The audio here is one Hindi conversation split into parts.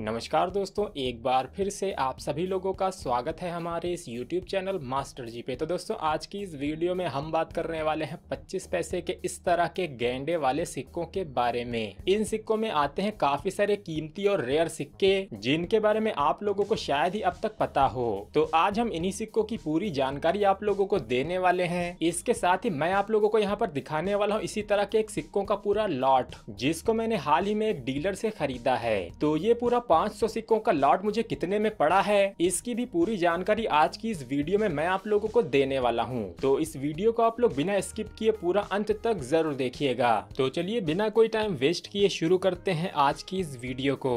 नमस्कार दोस्तों एक बार फिर से आप सभी लोगों का स्वागत है हमारे इस YouTube चैनल मास्टर जी पे तो दोस्तों आज की इस वीडियो में हम बात करने वाले हैं 25 पैसे के इस तरह के गेंडे वाले सिक्कों के बारे में इन सिक्कों में आते हैं काफी सारे कीमती और रेयर सिक्के जिनके बारे में आप लोगों को शायद ही अब तक पता हो तो आज हम इन्ही सिक्कों की पूरी जानकारी आप लोगों को देने वाले है इसके साथ ही मैं आप लोगों को यहाँ पर दिखाने वाला हूँ इसी तरह के एक सिक्कों का पूरा लॉट जिसको मैंने हाल ही में एक डीलर से खरीदा है तो ये पूरा 500 सिक्कों का लॉट मुझे कितने में पड़ा है इसकी भी पूरी जानकारी आज की इस वीडियो में मैं आप लोगों को देने वाला हूँ तो इस वीडियो को आप लोग बिना स्किप किए पूरा अंत तक जरूर देखिएगा तो चलिए बिना कोई टाइम वेस्ट किए शुरू करते हैं आज की इस वीडियो को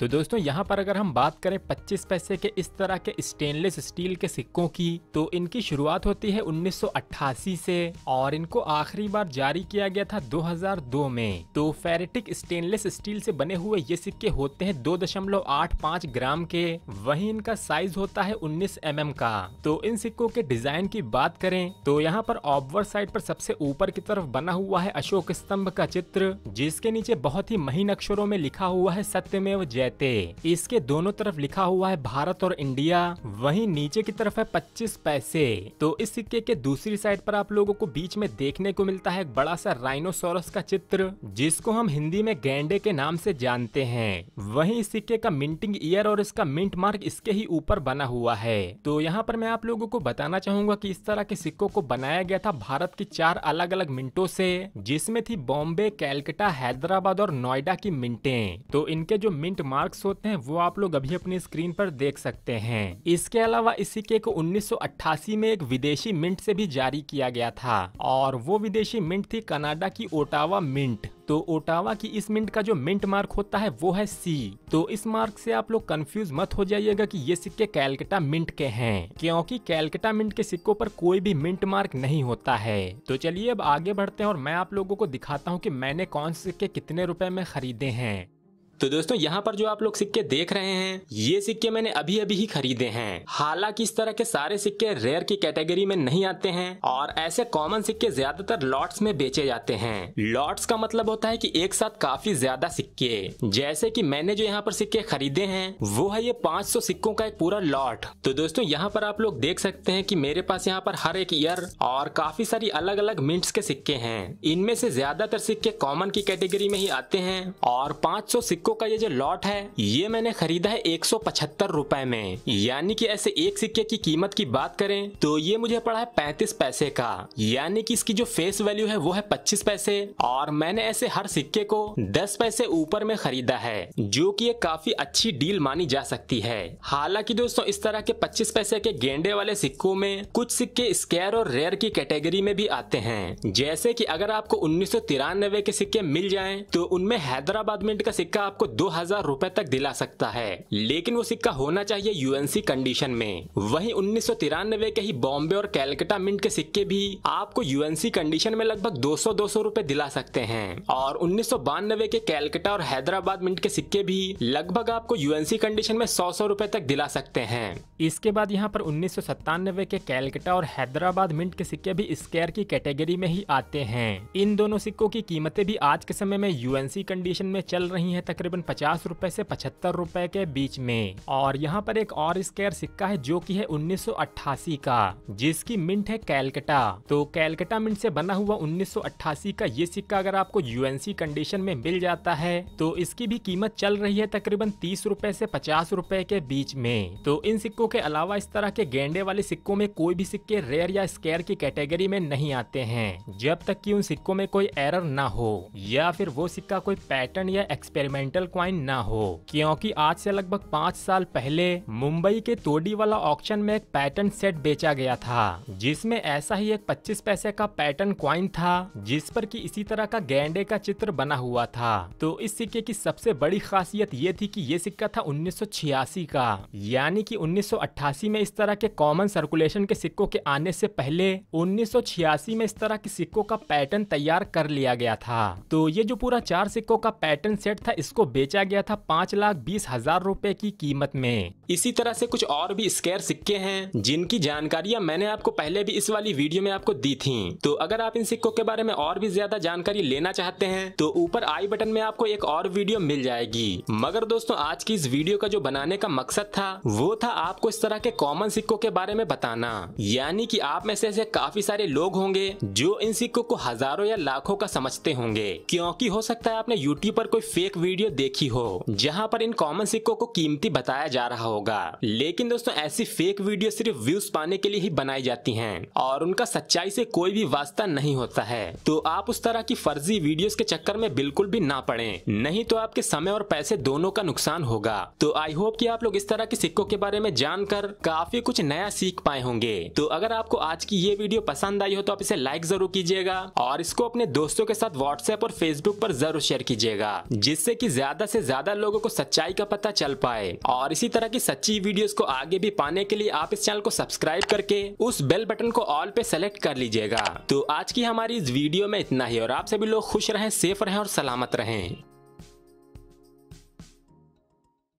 तो दोस्तों यहाँ पर अगर हम बात करें 25 पैसे के इस तरह के स्टेनलेस स्टील के सिक्कों की तो इनकी शुरुआत होती है 1988 से और इनको आखिरी बार जारी किया गया था 2002 में तो फेरेटिक स्टेनलेस स्टील से बने हुए ये सिक्के होते हैं 2.85 ग्राम के वहीं इनका साइज होता है 19 एम mm का तो इन सिक्कों के डिजाइन की बात करें तो यहाँ पर ऑबवर साइड पर सबसे ऊपर की तरफ बना हुआ है अशोक स्तंभ का चित्र जिसके नीचे बहुत ही महीन अक्षरों में लिखा हुआ है सत्यमेव जय जैते इसके दोनों तरफ लिखा हुआ है भारत और इंडिया वहीं नीचे की तरफ है पच्चीस पैसे तो इस सिक्के के दूसरी साइड पर आप लोगों को बीच में देखने को मिलता है एक बड़ा सा राइनोसोरस का चित्र जिसको हम हिंदी में गैंडे के नाम से जानते हैं वही सिक्के का मिंटिंग ईयर और इसका मिंट मार्क इसके ही ऊपर बना हुआ है तो यहाँ पर मैं आप लोगों को बताना चाहूंगा की इस तरह के सिक्कों को बनाया गया था भारत की चार अलग अलग मिंटों से जिसमें थी बॉम्बे कैलकटा हैदराबाद और नोएडा की मिंटे तो इनके जो मिंट मार्क्स होते हैं वो आप लोग अभी अपनी स्क्रीन पर देख सकते हैं इसके अलावा इस सिक्के को 1988 में एक विदेशी मिंट से भी जारी किया गया था और वो विदेशी मिंट थी कनाडा की ओटावा मिंट तो ओटावा की इस मिंट का जो मिंट मार्क होता है वो है सी तो इस मार्क से आप लोग कंफ्यूज मत हो जाइएगा कि ये सिक्के कैलकटा मिंट के हैं क्योंकि कैलकटा मिंट के सिक्कों पर कोई भी मिंट मार्क नहीं होता है तो चलिए अब आगे बढ़ते हैं और मैं आप लोगों को दिखाता हूँ कि मैंने कौन से सिक्के कितने रुपए में खरीदे हैं तो दोस्तों यहाँ पर जो आप लोग सिक्के देख रहे हैं ये सिक्के मैंने अभी अभी ही खरीदे हैं हालांकि इस तरह के सारे सिक्के रेयर की कैटेगरी में नहीं आते हैं और ऐसे कॉमन सिक्के ज्यादातर लॉट्स में बेचे जाते हैं लॉट्स का मतलब होता है कि एक साथ काफी ज्यादा सिक्के जैसे कि मैंने जो यहाँ पर सिक्के खरीदे हैं वो है ये पांच सिक्कों का एक पूरा लॉट तो दोस्तों यहाँ पर आप लोग देख सकते हैं की मेरे पास यहाँ पर हर एक ईयर और काफी सारी अलग अलग मिंट्स के सिक्के हैं इनमें से ज्यादातर सिक्के कॉमन की कैटेगरी में ही आते हैं और पांच सिक्कों सिक्कों का ये जो लॉट है ये मैंने खरीदा है एक सौ में यानी कि ऐसे एक सिक्के की कीमत की बात करें तो ये मुझे पड़ा है पैंतीस पैसे का यानी की इसकी जो फेस वैल्यू है वो है पच्चीस पैसे और मैंने ऐसे हर सिक्के को दस पैसे ऊपर में खरीदा है जो की एक काफी अच्छी डील मानी जा सकती है हालांकि दोस्तों इस तरह के पच्चीस पैसे के गेंडे वाले सिक्कों में कुछ सिक्के स्केयर और रेयर की कैटेगरी में भी आते हैं जैसे कि अगर आपको उन्नीस के सिक्के मिल जाएं तो उनमें हैदराबाद मिंट का सिक्का आपको आपको दो हजार रूपए तक दिला सकता है लेकिन वो सिक्का होना चाहिए यूएनसी कंडीशन में वही उन्नीस के ही बॉम्बे और कैलकटा मिंट के सिक्के भी आपको यूएनसी कंडीशन में लगभग 200 200 रुपए दिला सकते हैं और उन्नीस के कैलकटा और हैदराबाद मिंट के सिक्के भी लगभग आपको यूएनसी कंडीशन में सौ सौ रूपए तक दिला सकते हैं इसके बाद यहाँ पर उन्नीस के कैलकटा और हैदराबाद मिंट के सिक्के भी स्केयर की कैटेगरी में ही आते हैं इन दोनों सिक्कों की कीमतें भी आज के समय में यूएनसी कंडीशन में चल रही है तकरीबन तकरीबन पचास रूपए ऐसी पचहत्तर रूपए के बीच में और यहाँ पर एक और स्केयर सिक्का है जो की है उन्नीस का जिसकी मिंट है कैलकटा तो कैलकटा मिंट ऐसी बना हुआ उन्नीस का ये सिक्का अगर आपको यूएनसी कंडीशन में मिल जाता है तो इसकी भी कीमत चल रही है तकरीबन तीस रूपए ऐसी पचास रूपए के बीच में तो इन सिक्कों के अलावा इस तरह के गेंडे वाले सिक्कों में कोई भी सिक्के रेयर या स्केयर की कैटेगरी में नहीं आते हैं जब तक कि उन सिक्कों में कोई एरर ना हो या फिर वो सिक्का कोई पैटर्न या एक्सपेरिमेंट मेंटल क्वाइन न हो क्योंकि आज से लगभग पाँच साल पहले मुंबई के तोडी वाला ऑक्शन में एक पैटर्न सेट बेचा गया था जिसमें ऐसा ही एक 25 पैसे का पैटर्न क्वाइन था जिस पर की इसी तरह का गेंडे का चित्र बना हुआ था तो इस सिक्के की सबसे बड़ी खासियत ये थी की ये सिक्का था उन्नीस का यानी की उन्नीस में इस तरह के कॉमन सर्कुलेशन के सिक्कों के आने से पहले उन्नीस में इस तरह के सिक्कों का पैटर्न तैयार कर लिया गया था तो ये जो पूरा चार सिक्कों का पैटर्न सेट था इसको को बेचा गया था पाँच लाख बीस हजार रूपए की कीमत में इसी तरह से कुछ और भी स्केयर सिक्के हैं जिनकी जानकारियां मैंने आपको पहले भी इस वाली वीडियो में आपको दी थी तो अगर आप इन सिक्कों के बारे में और भी ज्यादा जानकारी लेना चाहते हैं तो ऊपर आई बटन में आपको एक और वीडियो मिल जाएगी मगर दोस्तों आज की इस वीडियो का जो बनाने का मकसद था वो था आपको इस तरह के कॉमन सिक्कों के बारे में बताना यानी की आप में से ऐसे काफी सारे लोग होंगे जो इन सिक्कों को हजारों या लाखों का समझते होंगे क्योंकि हो सकता है आपने यूट्यूब पर कोई फेक वीडियो देखी हो जहाँ पर इन कॉमन सिक्कों को कीमती बताया जा रहा होगा लेकिन दोस्तों ऐसी फेक वीडियो सिर्फ व्यूज पाने के लिए ही बनाई जाती है और उनका सच्चाई से कोई भी वास्ता नहीं होता है तो आप उस तरह की फर्जी वीडियो के चक्कर में बिल्कुल भी ना पड़े नहीं तो आपके समय और पैसे दोनों का नुकसान होगा तो आई होप की आप लोग इस तरह के सिक्कों के बारे में जानकर काफी कुछ नया सीख पाए होंगे तो अगर आपको आज की ये वीडियो पसंद आई हो तो आप इसे लाइक जरूर कीजिएगा और इसको अपने दोस्तों के साथ व्हाट्सएप और फेसबुक पर जरूर शेयर कीजिएगा जिससे की ज्यादा से ज्यादा लोगों को सच्चाई का पता चल पाए और इसी तरह की सच्ची वीडियोस को आगे भी पाने के लिए आप इस चैनल को सब्सक्राइब करके उस बेल बटन को ऑल पे सेलेक्ट कर लीजिएगा तो आज की हमारी इस वीडियो में इतना ही और आप सभी लोग खुश रहें सेफ रहें और सलामत रहें